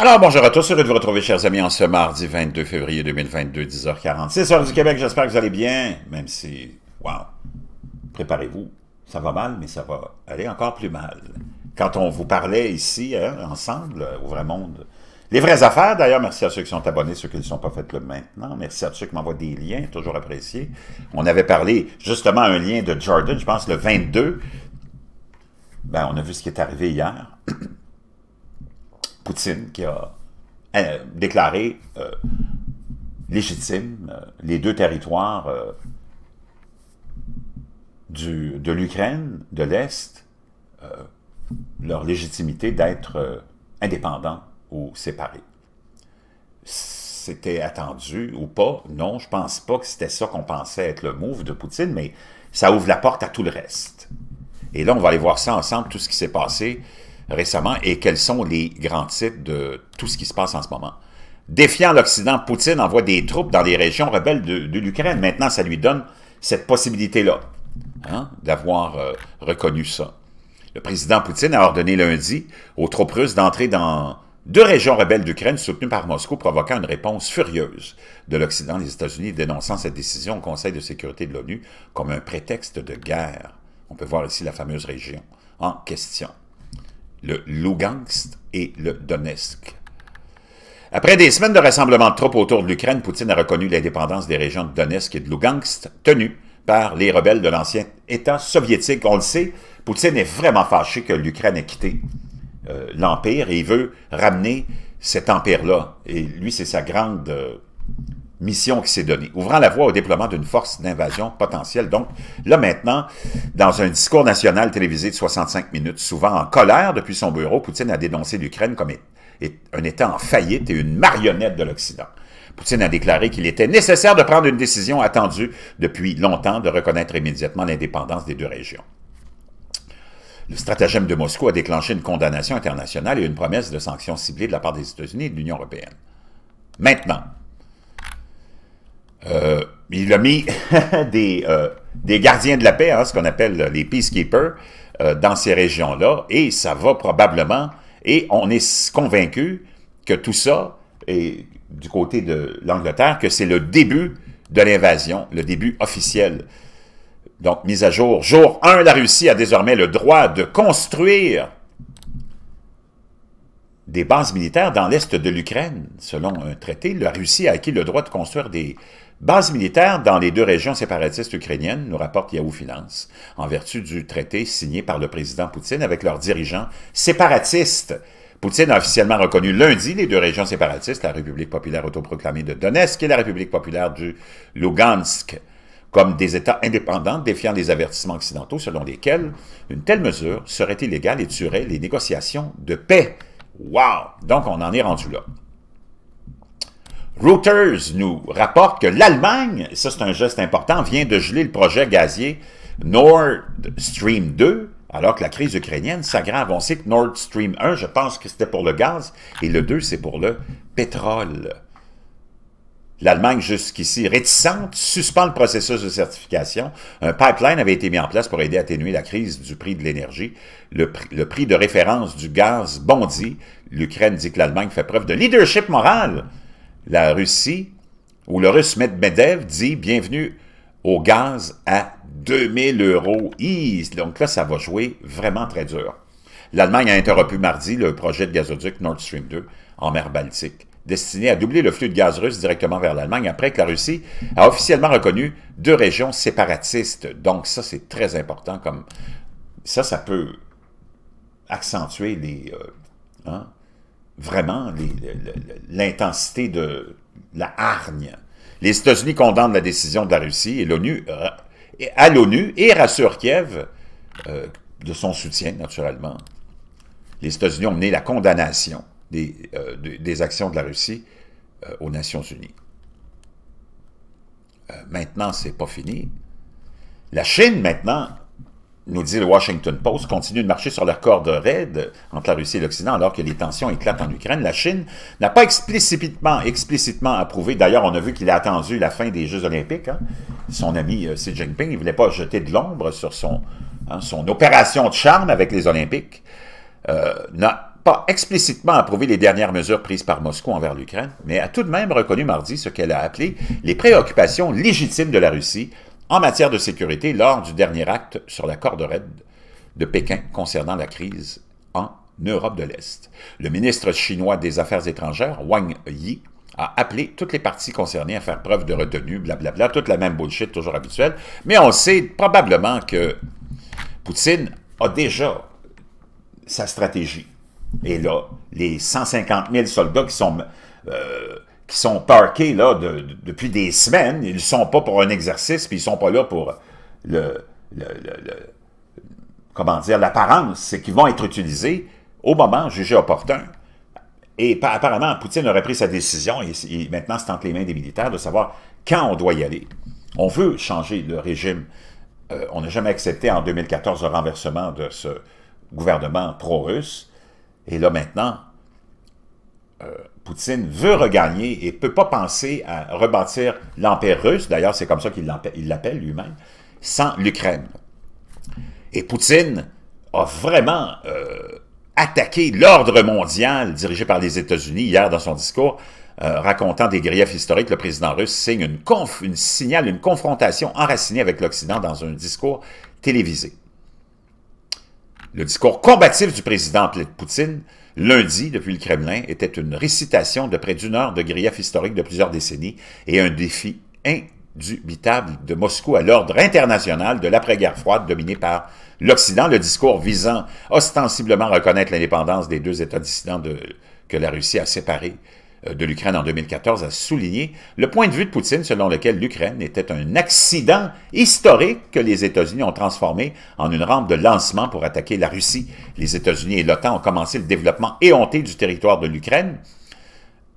Alors, bonjour à tous, heureux de vous retrouver, chers amis, en ce mardi 22 février 2022, 10h46, heure du Québec. J'espère que vous allez bien, même si, wow, préparez-vous, ça va mal, mais ça va aller encore plus mal. Quand on vous parlait ici, hein, ensemble, au vrai monde, les vraies affaires, d'ailleurs, merci à ceux qui sont abonnés, ceux qui ne sont pas faits le maintenant. Merci à ceux qui m'envoient des liens, toujours apprécié. On avait parlé justement un lien de Jordan, je pense le 22. Ben, on a vu ce qui est arrivé hier. Poutine qui a euh, déclaré euh, légitime euh, les deux territoires du, de l'Ukraine, de l'Est, leur légitimité d'être indépendants ou séparés. C'était attendu ou pas? Non, je pense pas que c'était ça qu'on pensait être le move de Poutine, mais ça ouvre la porte à tout le reste. Et là, on va aller voir ça ensemble, tout ce qui s'est passé récemment et quels sont les grands titres de tout ce qui se passe en ce moment. Défiant l'Occident, Poutine envoie des troupes dans les régions rebelles de, l'Ukraine. Maintenant, ça lui donne cette possibilité-là hein, d'avoir euh, reconnu ça. Le président Poutine a ordonné lundi aux troupes russes d'entrer dans deux régions rebelles d'Ukraine soutenues par Moscou, provoquant une réponse furieuse de l'Occident, les États-Unis, dénonçant cette décision au Conseil de sécurité de l'ONU comme un prétexte de guerre. On peut voir ici la fameuse région en question le Lugansk et le Donetsk. Après des semaines de rassemblement de troupes autour de l'Ukraine, Poutine a reconnu l'indépendance des régions de Donetsk et de Lugansk tenues par les rebelles de l'ancien État soviétique. On le sait, Poutine est vraiment fâché que l'Ukraine ait quitté euh, l'Empire et il veut ramener cet empire-là. Et lui, c'est sa grande... Euh, mission qui s'est donnée, ouvrant la voie au déploiement d'une force d'invasion potentielle. Donc, là maintenant, dans un discours national télévisé de 65 minutes, souvent en colère depuis son bureau, Poutine a dénoncé l'Ukraine comme un État en faillite et une marionnette de l'Occident. Poutine a déclaré qu'il était nécessaire de prendre une décision attendue depuis longtemps de reconnaître immédiatement l'indépendance des deux régions. Le stratagème de Moscou a déclenché une condamnation internationale et une promesse de sanctions ciblées de la part des États-Unis et de l'Union européenne. Maintenant, euh, il a mis euh, des, gardiens de la paix, hein, ce qu'on appelle les peacekeepers, euh, dans ces régions-là, et ça va probablement, et on est convaincu que tout ça est du côté de l'Angleterre, que c'est le début de l'invasion, le début officiel. Donc, mise à jour. Jour 1, la Russie a désormais le droit de construire des bases militaires dans l'est de l'Ukraine. Selon un traité, la Russie a acquis le droit de construire des Base militaire dans les deux régions séparatistes ukrainiennes, nous rapporte Yahoo Finance, en vertu du traité signé par le président Poutine avec leurs dirigeants séparatistes. Poutine a officiellement reconnu lundi les deux régions séparatistes, la République populaire autoproclamée de Donetsk et la République populaire du Lugansk, comme des États indépendants défiant les avertissements occidentaux selon lesquels une telle mesure serait illégale et tuerait les négociations de paix. Wow! Donc on en est rendu là. Reuters nous rapporte que l'Allemagne, ça c'est un geste important, vient de geler le projet gazier Nord Stream 2, alors que la crise ukrainienne s'aggrave. On sait que Nord Stream 1, je pense que c'était pour le gaz, et le 2, c'est pour le pétrole. L'Allemagne, jusqu'ici réticente, suspend le processus de certification. Un pipeline avait été mis en place pour aider à atténuer la crise du prix de l'énergie. Le, prix de référence du gaz bondit. L'Ukraine dit que l'Allemagne fait preuve de leadership moral la Russie, ou le Russe Medvedev dit « Bienvenue au gaz à 2000 euros. » Donc là, ça va jouer vraiment très dur. L'Allemagne a interrompu mardi le projet de gazoduc Nord Stream 2 en mer Baltique, destiné à doubler le flux de gaz russe directement vers l'Allemagne après que la Russie a officiellement reconnu deux régions séparatistes. Donc ça, c'est très important comme... Ça, ça peut accentuer les... Euh, hein, vraiment l'intensité de la hargne. Les États-Unis condamnent la décision de la Russie et l'ONU euh, à l'ONU et rassure Kiev euh, de son soutien, naturellement. Les États-Unis ont mené la condamnation des, euh, actions de la Russie aux Nations Unies. maintenant, c'est pas fini. La Chine, maintenant, nous dit le Washington Post, continue de marcher sur la corde raide entre la Russie et l'Occident alors que les tensions éclatent en Ukraine. La Chine n'a pas explicitement, explicitement approuvé. D'ailleurs, on a vu qu'il a attendu la fin des Jeux olympiques. Hein. Son ami euh, Xi Jinping, il ne voulait pas jeter de l'ombre sur son, hein, son opération de charme avec les Olympiques. Euh, n'a pas explicitement approuvé les dernières mesures prises par Moscou envers l'Ukraine, mais a tout de même reconnu mardi ce qu'elle a appelé les préoccupations légitimes de la Russie en matière de sécurité lors du dernier acte sur la corde raide de Pékin concernant la crise en Europe de l'Est. Le ministre chinois des Affaires étrangères, Wang Yi, a appelé toutes les parties concernées à faire preuve de retenue, blablabla, toute la même bullshit toujours habituelle. Mais on sait probablement que Poutine a déjà sa stratégie. Et là, les 150 000 soldats qui sont euh, qui sont parqués là depuis des semaines. Ils ne sont pas pour un exercice, puis ils ne sont pas là pour le, comment dire, l'apparence. C'est qu'ils vont être utilisés au moment jugé opportun. Et apparemment, Poutine aurait pris sa décision, et, maintenant c'est entre les mains des militaires de savoir quand on doit y aller. On veut changer le régime. Euh, on n'a jamais accepté en 2014 le renversement de ce gouvernement pro-russe. Et là maintenant, euh, Poutine veut regagner et ne peut pas penser à rebâtir l'Empire russe, d'ailleurs c'est comme ça qu'il l'appelle lui-même, sans l'Ukraine. Et Poutine a vraiment euh, attaqué l'ordre mondial dirigé par les États-Unis hier dans son discours, euh, racontant des griefs historiques. Le président russe signe une, une signale une confrontation enracinée avec l'Occident dans un discours télévisé. Le discours combatif du président Poutine lundi depuis le Kremlin était une récitation de près d'une heure de griefs historiques de plusieurs décennies et un défi indubitable de Moscou à l'ordre international de l'après-guerre froide dominé par l'Occident. Le discours visant ostensiblement à reconnaître l'indépendance des deux États dissidents que la Russie a séparés euh, de l'Ukraine en 2014 a souligné le point de vue de Poutine selon lequel l'Ukraine était un accident historique que les États-Unis ont transformé en une rampe de lancement pour attaquer la Russie. Les États-Unis et l'OTAN ont commencé le développement éhonté du territoire de l'Ukraine.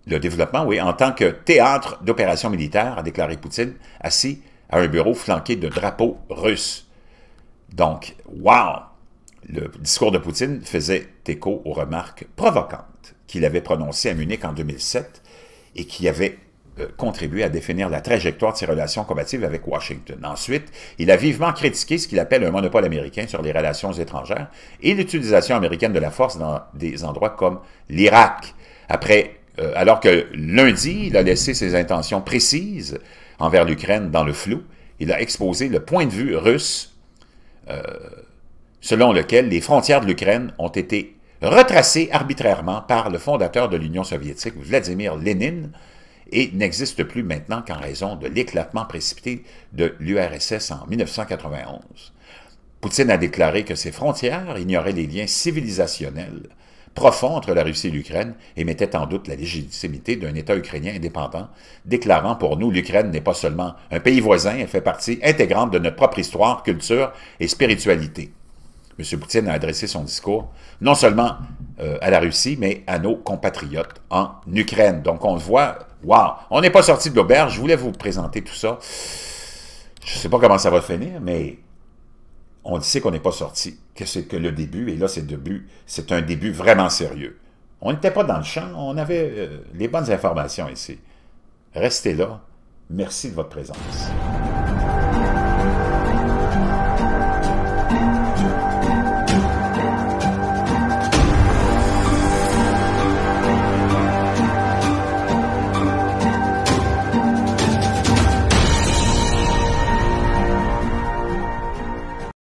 Le développement, oui, en tant que théâtre d'opérations militaires, a déclaré Poutine, assis à un bureau flanqué de drapeaux russes. Donc, wow! Le discours de Poutine faisait écho aux remarques provocantes qu'il avait prononcé à Munich en 2007 et qui avait euh, contribué à définir la trajectoire de ses relations combatives avec Washington. Ensuite, il a vivement critiqué ce qu'il appelle un monopole américain sur les relations étrangères et l'utilisation américaine de la force dans des endroits comme l'Irak. Après, euh, alors que lundi, il a laissé ses intentions précises envers l'Ukraine dans le flou, il a exposé le point de vue russe euh, selon lequel les frontières de l'Ukraine ont été retracé arbitrairement par le fondateur de l'Union soviétique, Vladimir Lénine, et n'existe plus maintenant qu'en raison de l'éclatement précipité de l'URSS en 1991. Poutine a déclaré que ses frontières ignoraient les liens civilisationnels profonds entre la Russie et l'Ukraine et mettaient en doute la légitimité d'un État ukrainien indépendant, déclarant pour nous l'Ukraine n'est pas seulement un pays voisin, elle fait partie intégrante de notre propre histoire, culture et spiritualité. M. Poutine a adressé son discours non seulement euh, à la Russie, mais à nos compatriotes en Ukraine. Donc, on le voit, waouh, on n'est pas sorti de l'auberge. Je voulais vous présenter tout ça. Je ne sais pas comment ça va finir, mais on sait qu'on n'est pas sorti, que c'est que le début, et là, c'est début, c'est un début vraiment sérieux. On n'était pas dans le champ, on avait euh, les bonnes informations ici. Restez là. Merci de votre présence.